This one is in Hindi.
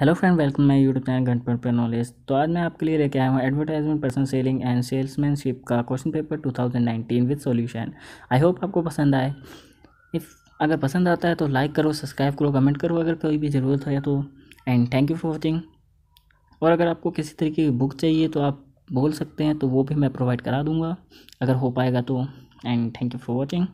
हेलो फ्रेंड वेलकम मैं यूट्यूब चैनल घंटपट पर नॉलेज तो आज मैं आपके लिए लेके आया हूँ advertisement person selling and salesmanship का question paper 2019 with solution I hope आपको पसंद आए इफ़ अगर पसंद आता है तो लाइक करो सब्सक्राइब करो कमेंट करो अगर कोई भी ज़रूरत है तो and thank you for watching और अगर आपको किसी तरीके की बुक चाहिए तो आप बोल सकते हैं तो वो भी मैं प्रोवाइड करा दूँगा अगर हो पाएगा तो and thank you for watching